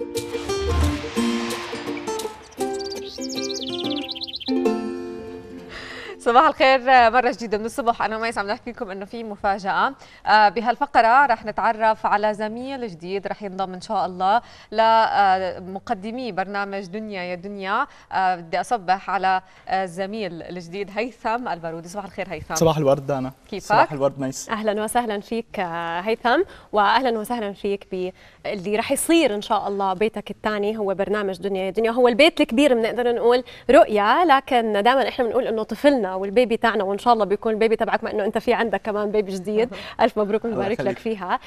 you صباح الخير آه، مرة جديدة من الصبح أنا ميس عم نحكي لكم إنه في مفاجأة آه، بهالفقرة رح نتعرف على زميل جديد رح ينضم إن شاء الله لمقدمي آه، برنامج دنيا يا دنيا بدي أصبح على الزميل الجديد هيثم البارودي صباح الخير هيثم صباح الورد دانا كيفك؟ صباح الورد ميس أهلا وسهلا فيك هيثم وأهلا وسهلا فيك باللي رح يصير إن شاء الله بيتك الثاني هو برنامج دنيا يا دنيا هو البيت الكبير بنقدر نقول رؤية لكن دائما إحنا بنقول إنه طفلنا والبيبي تاعنا وان شاء الله بيكون البيبي تبعك ما انه انت في عندك كمان بيبي جديد الف مبروك بنبارك لك فيها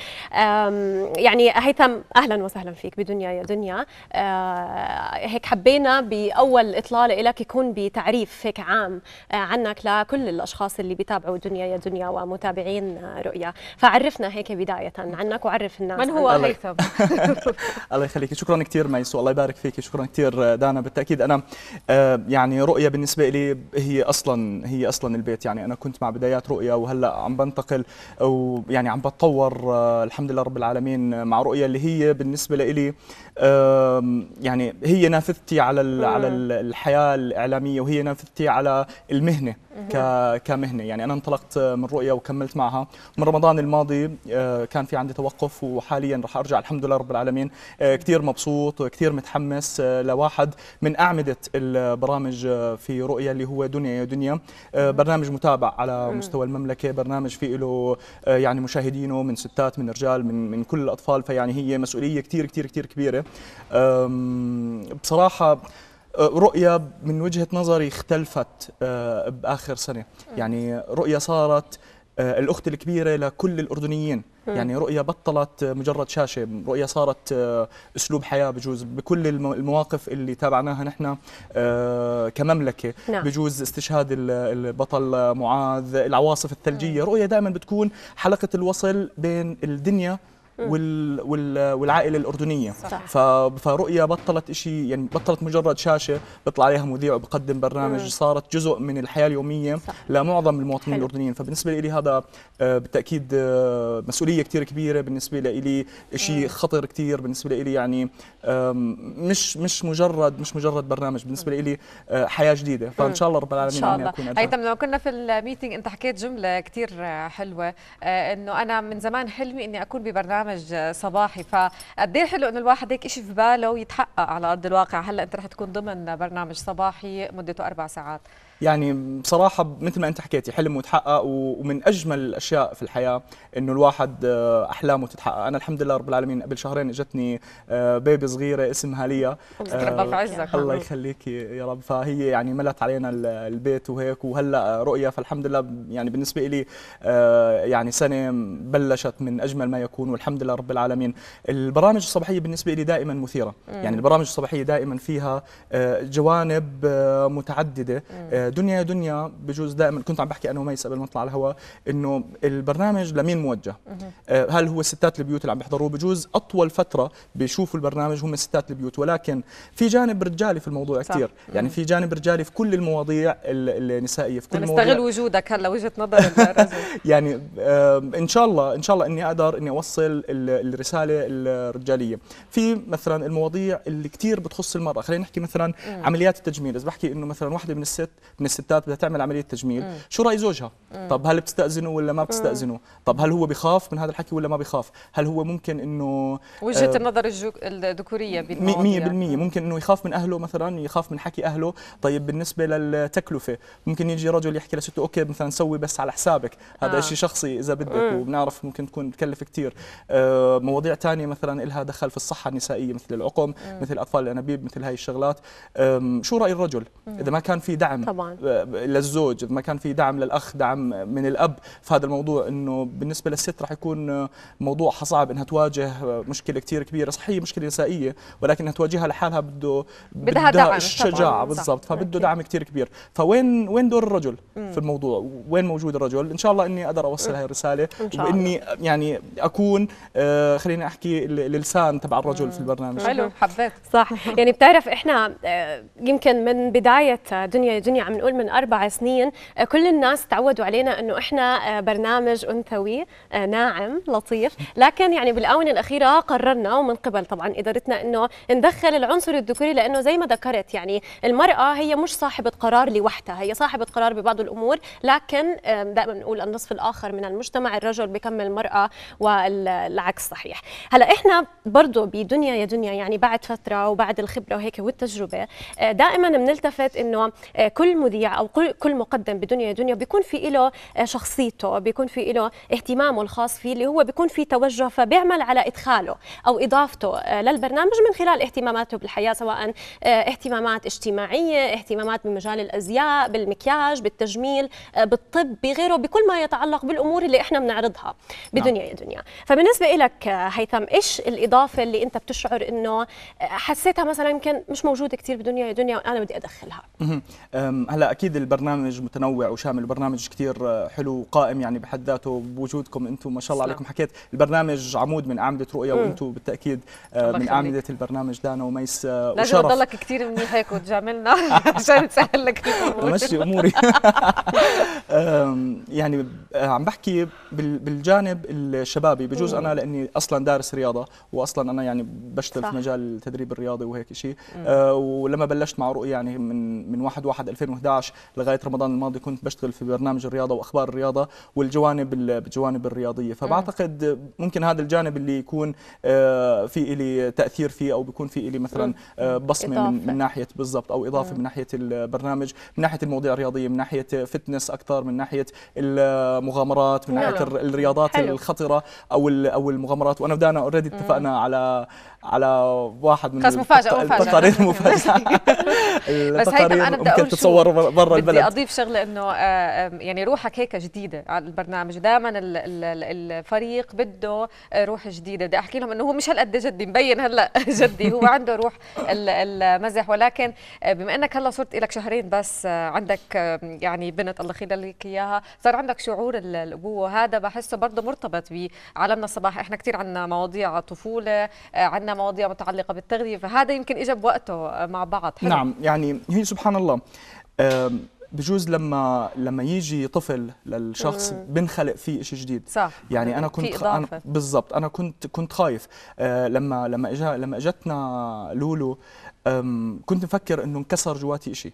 يعني هيثم اهلا وسهلا فيك بدنيا يا دنيا آه، هيك حبينا باول اطلاله لك يكون بتعريف هيك عام آه، عنك لكل الاشخاص اللي بيتابعوا دنيا يا دنيا ومتابعين رؤيا فعرفنا هيك بدايه عنك وعرف الناس من هو هيثم الله يخليك شكرا كثير ميسو الله يبارك فيك شكرا كثير دانا بالتاكيد انا آه، يعني رؤيا بالنسبه لي هي اصلا هي اصلا البيت يعني انا كنت مع بدايات رؤيا وهلا عم بنتقل ويعني عم بتطور آه، الحمد لله رب العالمين مع رؤيا اللي هي بالنسبه لي يعني هي نافذتي على على الحياه الاعلاميه وهي نافذتي على المهنه كمهنه يعني انا انطلقت من رؤيا وكملت معها من رمضان الماضي آه، كان في عندي توقف وحاليا رح ارجع الحمد لله رب العالمين آه، كثير مبسوط وكثير متحمس آه، لواحد من اعمده البرامج في رؤيا اللي هو دنيا يا دنيا برنامج متابع على مستوى المملكه برنامج في له يعني مشاهدينه من ستات من رجال من من كل الاطفال فيعني هي مسؤوليه كثير كثير كثير كبيره بصراحه آه، رؤية من وجهة نظري اختلفت آه، بآخر سنة يعني رؤية صارت آه، الأخت الكبيرة لكل الأردنيين يعني رؤية بطلت مجرد شاشة رؤية صارت أسلوب حياة بجوز بكل المواقف اللي تابعناها نحن كمملكة نعم. بجوز استشهاد البطل معاذ العواصف الثلجية رؤية دائما بتكون حلقة الوصل بين الدنيا وال والعائله الاردنيه صح. فرؤيا بطلت شيء يعني بطلت مجرد شاشه بيطلع عليها مذيع وبقدم برنامج صارت جزء من الحياه اليوميه صح. لمعظم المواطنين حلو. الاردنيين فبالنسبه لي هذا آه، بالتاكيد آه، مسؤوليه كثير كبيره بالنسبه لي شيء خطر كثير بالنسبه لي يعني مش مش مجرد مش مجرد برنامج بالنسبه لي آه، حياه جديده فان شاء الله رب العالمين ان شاء الله لما كنا في الميتنج انت حكيت جمله كثير حلوه انه انا من زمان حلمي اني اكون ببرنامج برنامج صباحي فقد ايه حلو انه الواحد هيك شيء في باله ويتحقق على ارض الواقع هلا انت رح تكون ضمن برنامج صباحي مدته اربع ساعات يعني بصراحة مثل ما أنت حكيتي حلم وتحقق ومن أجمل الأشياء في الحياة إنه الواحد آه، أحلامه تتحقق أنا الحمد لله رب العالمين قبل شهرين اجتني آه، بيبي صغيرة اسمها ليا ربك في آه، عزك الله يخليك يا رب فهي يعني ملت علينا البيت وهيك وهلا رؤية فالحمد لله يعني بالنسبة لي يعني سنة بلشت من أجمل ما يكون والحمد لله رب العالمين البرامج الصباحية بالنسبة لي دائما مثيرة يعني البرامج الصباحية دائما فيها جوانب متعددة دنيا يا دنيا بجوز دائما كنت عم بحكي انا وميس قبل ما نطلع على الهواء انه البرنامج لمين موجه؟ آه، هل هو ستات البيوت اللي عم بيحضروه بجوز اطول فتره بيشوفوا البرنامج هم ستات البيوت ولكن في جانب رجالي في الموضوع كثير يعني في جانب رجالي في كل المواضيع النسائيه في كل يعني المواضيع نستغل وجودك هلا وجهه نظر الرجل يعني ان شاء الله ان شاء الله اني اقدر اني اوصل الرساله الرجاليه في مثلا المواضيع اللي كثير بتخص المراه خلينا نحكي مثلا عمليات التجميل اذا بحكي انه مثلا واحده من الست من الستات بدها تعمل عمليه تجميل مم. شو راي زوجها مم. طب هل بتستاذنه ولا ما بتستاذنه طب هل هو بخاف من هذا الحكي ولا ما بخاف هل هو ممكن انه وجهه آه النظر الذكوريه 100% ممكن انه يخاف من اهله مثلا يخاف من حكي اهله طيب بالنسبه للتكلفه ممكن يجي رجل يحكي لسته اوكي مثلا سوي بس على حسابك هذا آه. شيء شخصي اذا بدك مم. وبنعرف ممكن تكون بتكلف كثير آه مواضيع ثانيه مثلا لها دخل في الصحه النسائيه مثل العقم مم. مثل اطفال الانابيب مثل هاي الشغلات شو راي الرجل مم. اذا ما كان في دعم طبعا. طبعا آه، للزوج اذا ما كان في دعم للاخ دعم من الاب فهذا الموضوع انه بالنسبه للست راح يكون آه، موضوع صعب انها تواجه آه، مشكله كثير كبيره صحيه مشكله نسائيه ولكن انها تواجهها لحالها بده بدها دعم الشجاعه بالضبط فبده دعم كثير كبير فوين وين دور الرجل مم. في الموضوع وين موجود الرجل ان شاء الله اني اقدر اوصل هاي الرساله واني يعني اكون آه خليني احكي اللسان تبع الرجل مم. في البرنامج حلو حبيت صح يعني بتعرف احنا يمكن من بدايه دنيا دنيا عم نقول من اربع سنين آه، كل الناس تعودوا علينا انه احنا آه، برنامج انثوي آه، ناعم لطيف لكن يعني بالاونه الاخيره قررنا ومن قبل طبعا ادارتنا انه ندخل العنصر الذكوري لانه زي ما ذكرت يعني المراه هي مش صاحبه قرار لوحدها هي صاحبه قرار ببعض الامور لكن دائما بنقول النصف الاخر من المجتمع الرجل بكمل المراه والعكس صحيح هلا احنا برضه بدنيا يا دنيا يعني بعد فتره وبعد الخبره وهيك والتجربه دائما بنلتفت انه كل مذيع او كل مقدم بدنيا دنيا بيكون في له آه، شخصيته بيكون في له اهتمامه الخاص فيه اللي هو بيكون في توجه فبيعمل على ادخاله او اضافته آه، للبرنامج من خلال اهتماماته بالحياه سواء آه، اهتمامات اجتماعيه اهتمامات بمجال الازياء بالمكياج بالتجميل بالطب بغيره بكل ما يتعلق بالامور اللي احنا بنعرضها نعم. بدنيا يا دنيا فبالنسبه لك هيثم ايش الاضافه اللي انت بتشعر انه حسيتها مثلا يمكن مش موجوده كثير بدنيا يا دنيا وانا بدي ادخلها هلا اكيد البرنامج متنوع وشامل برنامج كثير حلو وقائم يعني بحد ذاته بوجودكم انتم ما شاء الله عليكم حكيت البرنامج عمود من اعمده رؤيا وانتم بالتاكيد من اعمده البرنامج دانا وميس آه، وشرف لازم تضلك كثير منيح هيك وتجاملنا عشان تسهل لك مشي اموري يعني آه، عم بحكي بالجانب الشبابي بجوز انا لاني اصلا دارس رياضه واصلا انا يعني بشتغل في مجال التدريب الرياضي وهيك شيء آه، ولما بلشت مع رؤيا يعني من من 1 1 2011 2011 لغايه رمضان الماضي كنت بشتغل في برنامج الرياضه واخبار الرياضه والجوانب الجوانب الرياضيه فبعتقد ممكن هذا الجانب اللي يكون آه، في لي تاثير فيه او بيكون في لي مثلا آه، بصمه إضافة. من, من ناحيه بالضبط او اضافه من ناحيه البرنامج من ناحيه المواضيع الرياضيه من ناحيه فتنس اكثر من ناحيه المغامرات من ناحيه الرياضات حلو. الخطره او او المغامرات وانا ودانا اوريدي اتفقنا على على واحد من مفاجاه مفاجاه التقارير المفاجاه بس هيثم انا بدي اقول تتصور برا البلد بدي اضيف شغله انه آه، يعني روحك هيك جديده على البرنامج دائما الفريق بده آه، روح جديده بدي احكي لهم انه هو مش هالقد جدي مبين هلا جدي هو عنده روح المزح ولكن آه، بما انك هلا صرت لك شهرين بس عندك يعني بنت الله يخليلك اياها صار عندك شعور الابوه هذا بحسه برضه مرتبط بعالمنا الصباح احنا كثير عندنا مواضيع طفوله عندنا مواضيع متعلقه بالتغذيه فهذا يمكن اجى بوقته مع بعض حلو. نعم يعني هي سبحان الله بجوز لما لما يجي طفل للشخص بنخلق فيه شيء جديد صح يعني انا كنت خ... أنا بالضبط انا كنت كنت خايف آه لما لما اجا لما اجتنا لولو كنت مفكر انه انكسر جواتي شيء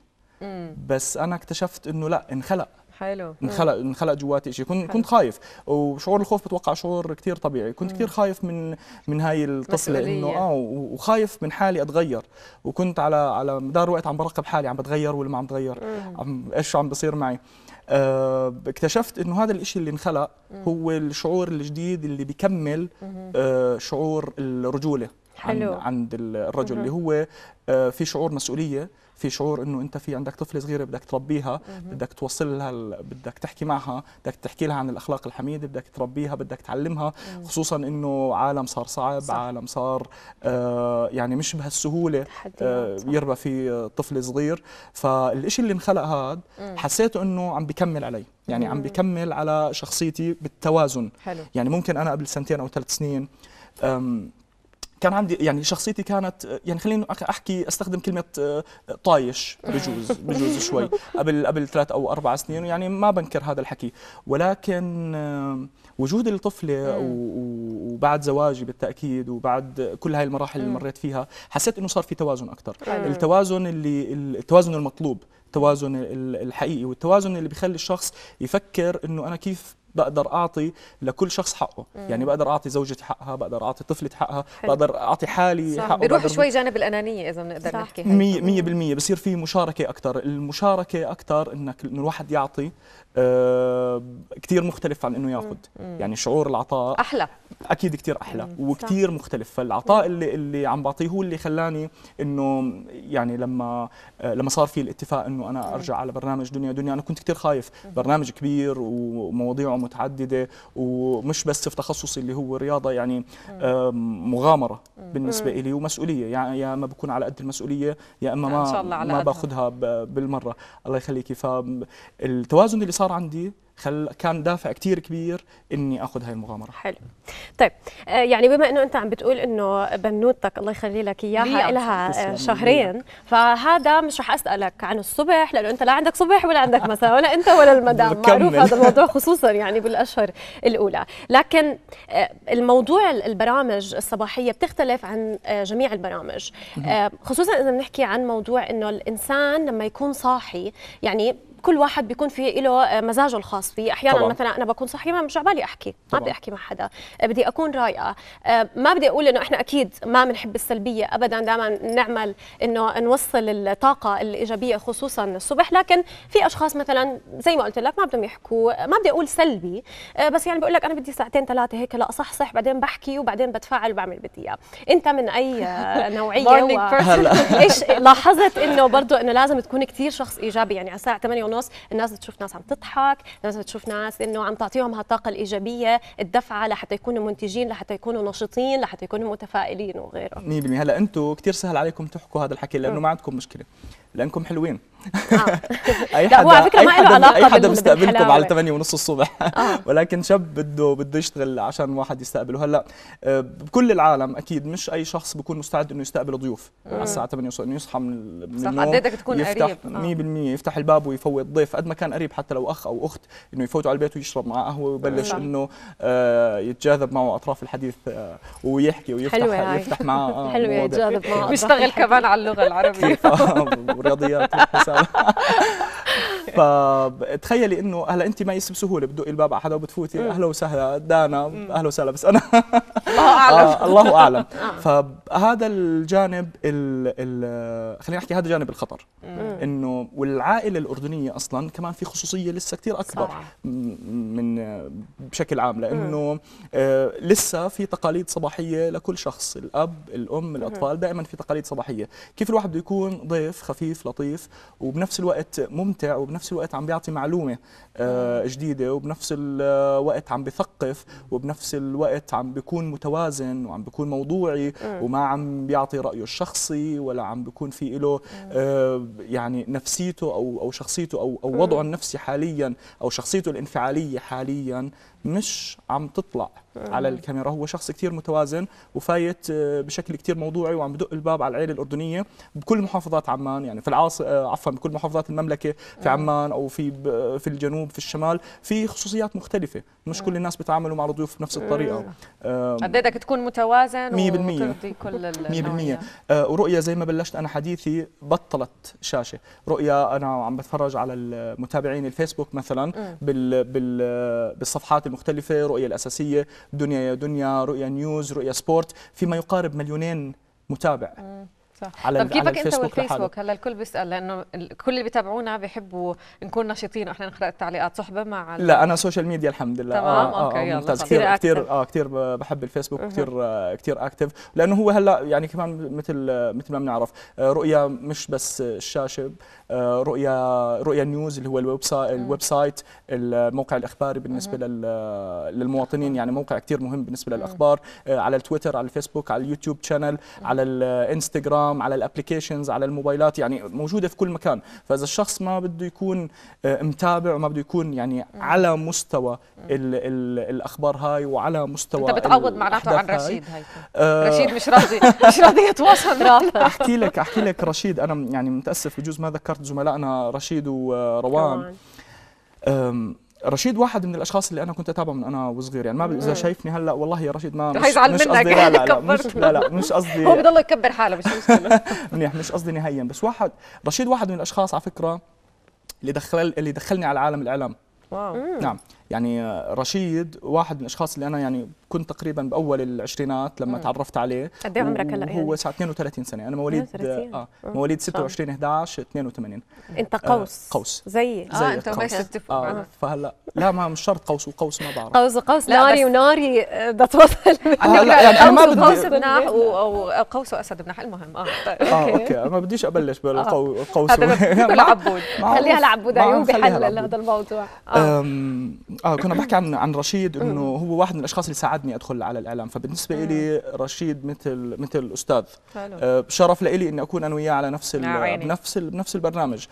بس انا اكتشفت انه لا انخلق حلو انخلق انخلق جواتي شيء كنت كنت خايف وشعور الخوف بتوقع شعور كثير طبيعي كنت كثير خايف من من هاي التصله انه اه وخايف من حالي اتغير وكنت على على مدار الوقت عم براقب حالي عم بتغير ولا ما عم بتغير عم ايش عم بصير معي آه، اكتشفت انه هذا الشيء اللي انخلق هو الشعور الجديد اللي بيكمل آه، شعور الرجوله حلو. عند الرجل اللي هو آه، في شعور مسؤوليه في شعور انه انت في عندك طفله صغيره بدك تربيها بدك توصل لها بدك تحكي معها بدك تحكي لها عن الاخلاق الحميده بدك تربيها بدك تعلمها خصوصا انه عالم صار صعب صح. عالم صار آه يعني مش بهالسهوله آه يربى فيه طفل صغير فالشيء اللي انخلق هذا حسيته انه عم بكمل علي يعني عم بكمل على شخصيتي بالتوازن حلو. يعني ممكن انا قبل سنتين او ثلاث سنين كان عندي يعني شخصيتي كانت يعني خليني احكي استخدم كلمه آه، طايش بجوز بجوز شوي قبل قبل ثلاث او اربع سنين يعني ما بنكر هذا الحكي ولكن آه، وجود الطفله وبعد زواجي بالتاكيد وبعد كل هاي المراحل اللي مريت فيها حسيت انه صار في توازن اكثر أيوة. التوازن اللي التوازن المطلوب التوازن الحقيقي والتوازن اللي بيخلي الشخص يفكر انه انا كيف بقدر اعطي لكل شخص حقه مم. يعني بقدر اعطي زوجتي حقها بقدر اعطي طفلتي حقها حلو. بقدر اعطي حالي صح. حقه بيروح شوي جانب الانانيه اذا بنقدر نحكي هيك 100% بصير في مشاركه اكثر المشاركه اكثر انك انه الواحد يعطي آه كثير مختلف عن انه ياخذ يعني شعور العطاء احلى اكيد كثير احلى وكثير مختلف فالعطاء اللي اللي عم بعطيه هو اللي خلاني انه يعني لما آه لما صار في الاتفاق انه انا ارجع على برنامج دنيا دنيا انا كنت كثير خايف برنامج كبير ومواضيعه متعدده ومش بس في تخصصي اللي هو رياضه يعني آه، مغامره بالنسبه لي ومسؤوليه يعني يا اما بكون على قد المسؤوليه يا اما ما ما باخذها بالمره الله يخليكي فالتوازن اللي صار عندي خل كان دافع كتير كبير اني اخذ هاي المغامره حلو طيب آه، يعني بما انه انت عم بتقول انه بنوتك الله يخلي لك اياها لها آه، شهرين فهذا مش رح اسالك عن الصبح لانه انت لا عندك صبح ولا عندك مساء ولا انت ولا المدام معروف هذا الموضوع خصوصا يعني بالاشهر الاولى لكن آه، الموضوع البرامج الصباحيه بتختلف عن جميع البرامج خصوصا اذا بنحكي عن موضوع انه الانسان لما يكون صاحي يعني كل واحد بيكون في له آه، مزاجه الخاص فيه احيانا طبعا. مثلا انا بكون صاحيه ما مش عبالي احكي ما بدي احكي مع حدا آه، بدي اكون رايقه آه، ما بدي اقول انه احنا اكيد ما بنحب السلبيه ابدا دائما نعمل انه نوصل الطاقه الايجابيه خصوصا الصبح لكن في اشخاص مثلا زي ما قلت لك ما بدهم يحكوا ما بدي اقول سلبي بس يعني بقول لك انا بدي ساعتين ثلاثه هيك لا صح بعدين بحكي وبعدين بتفاعل وبعمل بدي اياه انت من اي نوعيه و... ايش لاحظت انه برضه انه لازم تكون كثير شخص ايجابي يعني على الساعه 8 ونص الناس بتشوف ناس عم تضحك الناس بتشوف ناس انه عم تعطيهم هالطاقه الايجابيه الدفعه لحتى يكونوا منتجين لحتى يكونوا نشيطين لحتى يكونوا متفائلين وغيره 100% هلا انتم كثير سهل عليكم تحكوا هذا الحكي لانه ما عندكم مشكله لانكم حلوين آه. اي حدا هو على فكره ما له علاقه اي حدا بيستقبلكم على 8 ونص الصبح آه. ولكن شاب بده بده يشتغل عشان واحد يستقبله هلا آه، بكل العالم اكيد مش اي شخص بيكون مستعد انه يستقبل ضيوف على الساعه 8 انه يصحى من النوم صح بدك تكون قريب 100% يفتح الباب ويفوت ضيف قد ما كان قريب حتى لو اخ او اخت انه يفوتوا على البيت ويشرب معه قهوه ويبلش انه يتجاذب معه اطراف الحديث ويحكي ويفتح حلوة يفتح معه حلوه يتجاذب معه بيشتغل كمان على اللغه العربيه ورياضيات 싸워. فتخيلي انه هلا انت ما يسب بسهوله بتدقي الباب على حدا وبتفوتي اهلا وسهلا دانا اهلا وسهلا بس انا الله اعلم آه، الله اعلم آه. فهذا الجانب ال خلينا نحكي هذا جانب الخطر انه والعائله الاردنيه اصلا كمان في خصوصيه لسه كثير اكبر من بشكل عام لانه آه، لسه في تقاليد صباحيه لكل شخص الاب الام الاطفال دائما في تقاليد صباحيه كيف الواحد بده يكون ضيف خفيف لطيف وبنفس الوقت ممتع وبنفس بنفس الوقت عم بيعطي معلومه آه، جديده وبنفس الوقت آه، عم بثقف وبنفس الوقت عم بيكون متوازن وعم بيكون موضوعي وما عم بيعطي رايه الشخصي ولا عم بيكون في له آه، يعني نفسيته او او شخصيته او او وضعه النفسي حاليا او شخصيته الانفعاليه حاليا مش عم تطلع على آه. الكاميرا هو شخص كثير متوازن وفايت آه، بشكل كثير موضوعي وعم بدق الباب على العيله الاردنيه بكل محافظات عمان يعني في العاص آه، عفوا بكل محافظات المملكه في عمان او في في الجنوب في الشمال في خصوصيات مختلفه مش كل الناس بيتعاملوا مع الضيوف بنفس الطريقه بدك تكون متوازن 100% كل 100% ورؤيا زي ما بلشت انا حديثي بطلت شاشه رؤيا انا عم بتفرج على المتابعين الفيسبوك مثلا بال بالصفحات مختلفة رؤية الأساسية دنيا يا دنيا رؤية نيوز رؤية سبورت فيما يقارب مليونين متابع صح. على طب كيفك على انت والفيسبوك هلا الكل بيسال لانه كل اللي بيتابعونا بيحبوا نكون نشيطين واحنا نقرا التعليقات صحبه مع ال... لا انا سوشيال ميديا الحمد لله تمام آه،, آه اوكي آه يلا ممتاز كثير كثير اه كثير بحب الفيسبوك كثير آه كثير اكتف لانه هو هلا يعني كمان مثل آه، مثل ما بنعرف آه، رؤيا مش بس الشاشه رؤيا رؤيا نيوز اللي هو الويب سايت الويب سايت الموقع الاخباري بالنسبه للمواطنين يعني موقع كثير مهم بالنسبه للاخبار على التويتر على الفيسبوك على اليوتيوب شانل على الانستغرام الطعام على الابلكيشنز على الموبايلات يعني موجوده في كل مكان فاذا الشخص ما بده يكون آه، متابع وما بده يكون يعني على مستوى الـ الـ الاخبار هاي وعلى مستوى انت بتعوض معناته عن رشيد هاي, هاي. آه، رشيد مش راضي مش راضي يتواصل معك احكي لك احكي لك رشيد انا يعني متاسف بجوز ما ذكرت زملائنا رشيد وروان رشيد واحد من الاشخاص اللي انا كنت اتابعه من انا وصغير يعني ما اذا شايفني هلا والله يا رشيد ما مش يزعل منك قصدي يعني لا لا لا مش لا لا مش قصدي هو بضل يكبر حاله مش مشكله منيح مش قصدي نهائيا بس واحد رشيد واحد من الاشخاص على فكره اللي دخل اللي دخلني على عالم الاعلام واو نعم يعني رشيد واحد من الاشخاص اللي انا يعني كنت تقريبا باول العشرينات لما مم. تعرفت عليه قد ايه عمرك هلا هو يعني؟ ساعه 32 سنه انا مواليد اه مواليد 26 11 82 انت قوس آه قوس زيي زي اه انت قوس بتفهم آه،, آه فهلا لا ما مش شرط قوس وقوس ما بعرف قوس وقوس ناري وناري ده آه، توصل آه، لا يعني انا ما بدي قوس بناح وقوس واسد بناح المهم اه طيب اوكي ما بديش ابلش بالقوس هذا لعبود خليها لعبود عيون بحلل هذا الموضوع اه كنا بحكي عن عن رشيد انه أمم. هو واحد من الاشخاص اللي ساعدني ادخل على الاعلام فبالنسبه لي أمم. رشيد مثل مثل استاذ آه شرف لي اني اكون انا وياه على نفس بنفس بنفس البرنامج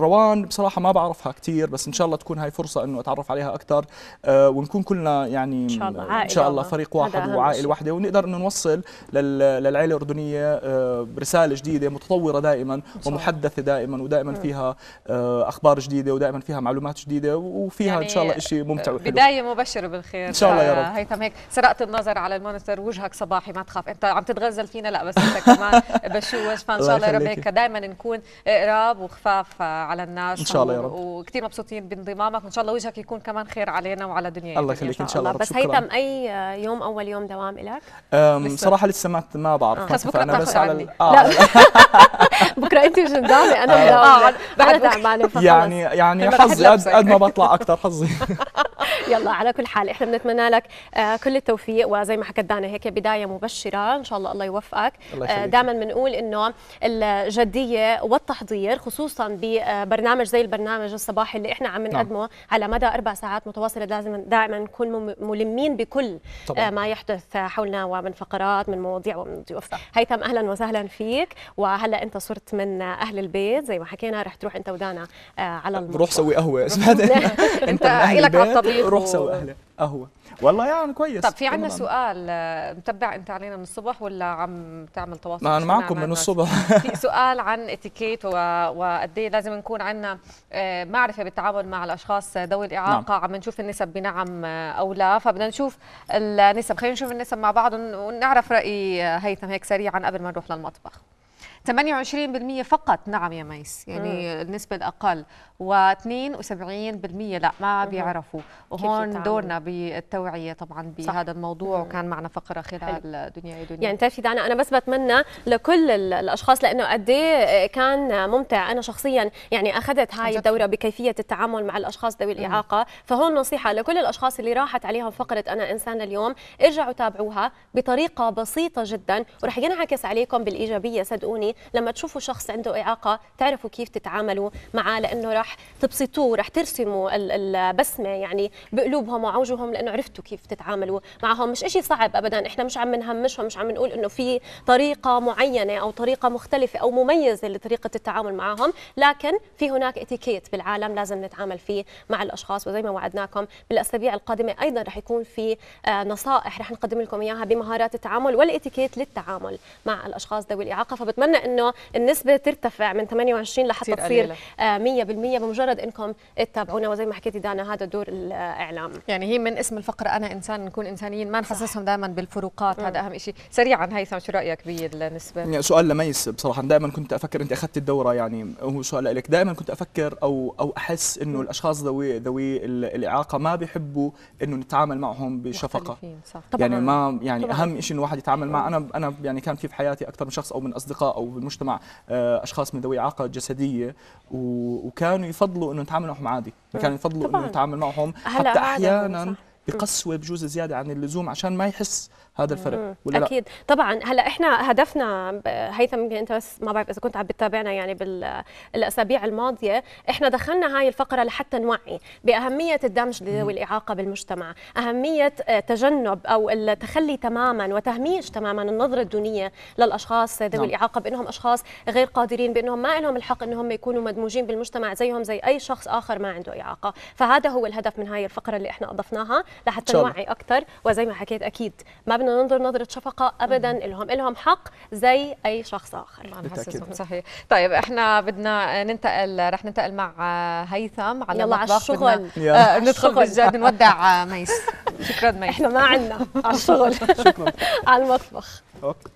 روان بصراحه ما بعرفها كثير بس ان شاء الله تكون هاي فرصه انه اتعرف عليها اكثر آه، ونكون كلنا يعني ان شاء الله, إن شاء الله فريق واحد وعائله واحده ونقدر انه نوصل للعائله الاردنيه آه، رساله جديده متطوره دائما ومحدثه دائما ودائما أمم. فيها آه، اخبار جديده ودائما فيها معلومات جديده وفيها يعني شاء الله يعني شيء ممتع وحلو بدايه مبشره بالخير ان شاء الله يا رب آه، هيثم هيك سرقت النظر على المونيتور وجهك صباحي ما تخاف انت عم تتغزل فينا لا بس انت كمان بشوش فان شاء الله يا رب هيك دائما نكون قراب وخفاف آه، على الناس ان شاء الله يا رب وكثير مبسوطين بانضمامك وان شاء الله وجهك يكون كمان خير علينا وعلى دنيا الله يخليك ان شاء الله بس هيثم اي يوم اول يوم دوام لك؟ صراحه لسه ما ما بعرف آه. بس بكره بس على بكره انت مش انا مداومه بعد يعني يعني حظي قد ما بطلع اكثر حظي Absolutely. يلا على كل حال احنا بنتمنى لك آه، كل التوفيق وزي ما حكت دانا هيك بدايه مبشره ان شاء الله الله يوفقك آه، دائما بنقول انه الجديه والتحضير خصوصا ببرنامج زي البرنامج الصباحي اللي احنا عم نعم. نقدمه نعم. على مدى اربع ساعات متواصله لازم دائما نكون ملمين بكل طبعا. آه، ما يحدث حولنا ومن فقرات من مواضيع ومن ضيوف نعم. هيثم اهلا وسهلا فيك وهلا انت صرت من اهل البيت زي ما حكينا رح تروح انت ودانا على المطبخ روح سوي قهوه انت لك على الطبيخ سوى واهلها قهوه والله يعني كويس طب في عندنا سؤال آه، متبع انت علينا من الصبح ولا عم تعمل تواصل ما انا معكم من الصبح في سؤال عن اتيكيت وقد ايه لازم نكون عندنا آه، معرفه بالتعامل مع الاشخاص ذوي الاعاقه نعم. عم نشوف النسب بنعم آه، او لا فبدنا نشوف النسب خلينا نشوف النسب مع بعض ونعرف راي هيثم هيك سريعا قبل ما نروح للمطبخ 28% فقط نعم يا ميس يعني مم. النسبة الأقل و72% لا ما بيعرفوا وهون دورنا بالتوعية طبعا بهذا الموضوع مم. وكان معنا فقرة خلال دنيا دنيا يعني تعرفي دعنا أنا بس بتمنى لكل الأشخاص لأنه قد إيه كان ممتع أنا شخصيا يعني أخذت هاي الدورة بكيفية التعامل مع الأشخاص ذوي الإعاقة فهون نصيحة لكل الأشخاص اللي راحت عليهم فقرة أنا إنسان اليوم ارجعوا تابعوها بطريقة بسيطة جدا ورح ينعكس عليكم بالإيجابية صدقوني لما تشوفوا شخص عنده إعاقة تعرفوا كيف تتعاملوا معاه لأنه راح تبسطوه راح ترسموا البسمة يعني بقلوبهم وعوجهم لأنه عرفتوا كيف تتعاملوا معهم مش إشي صعب أبدا إحنا مش عم نهمشهم مش عم نقول إنه في طريقة معينة أو طريقة مختلفة أو مميزة لطريقة التعامل معهم لكن في هناك اتيكيت بالعالم لازم نتعامل فيه مع الأشخاص وزي ما وعدناكم بالأسابيع القادمة أيضا راح يكون في آه، نصائح راح نقدم لكم إياها بمهارات التعامل والاتيكيت للتعامل مع الأشخاص ذوي الإعاقة فبتمنى انه النسبه ترتفع من 28 لحتى تصير 100% آه، بمجرد انكم تتابعونا وزي ما حكيتي دانا هذا دور الاعلام يعني هي من اسم الفقره انا انسان نكون انسانيين ما نحسسهم دائما بالفروقات مم. هذا اهم شيء سريعا هيثم شو رايك بالنسبه يعني سؤال لميس بصراحه دائما كنت افكر انت اخذت الدوره يعني هو سؤال لك دائما كنت افكر او او احس انه الاشخاص ذوي ذوي الاعاقه ما بيحبوا انه نتعامل معهم بشفقه صح. طبعاً يعني ما يعني طبعاً. اهم شيء انه الواحد يتعامل مع انا انا يعني كان في في حياتي اكثر من شخص او من اصدقاء او بالمجتمع آه، اشخاص من ذوي اعاقه جسديه وكانوا يفضلوا انه نتعامل معهم عادي كانوا يفضلوا انه نتعامل معهم حتى احيانا بقسوه بجوز زياده عن اللزوم عشان ما يحس هذا الفرق ولا اكيد لا؟ طبعا هلا احنا هدفنا هيثم يمكن انت بس ما بعرف اذا كنت عم بتتابعنا يعني بالاسابيع الماضيه احنا دخلنا هاي الفقره لحتى نوعي باهميه الدمج لذوي الاعاقه بالمجتمع اهميه آه، تجنب او التخلي تماما وتهميش تماما النظره الدونيه للاشخاص ذوي نعم. الاعاقه بانهم اشخاص غير قادرين بانهم ما لهم الحق انهم يكونوا مدموجين بالمجتمع زيهم زي اي شخص اخر ما عنده اعاقه فهذا هو الهدف من هاي الفقره اللي احنا اضفناها لحتى نوعي اكثر وزي ما حكيت اكيد ما بدنا ننظر نظره شفقه ابدا لهم لهم حق زي اي شخص اخر نعم، صحيح طيب احنا بدنا ننتقل رح ننتقل مع هيثم على يلا على الشغل آه ندخل بالجد نودع آه، ميس شكرا ميس احنا ما عندنا على الشغل شكرا على المطبخ اوكي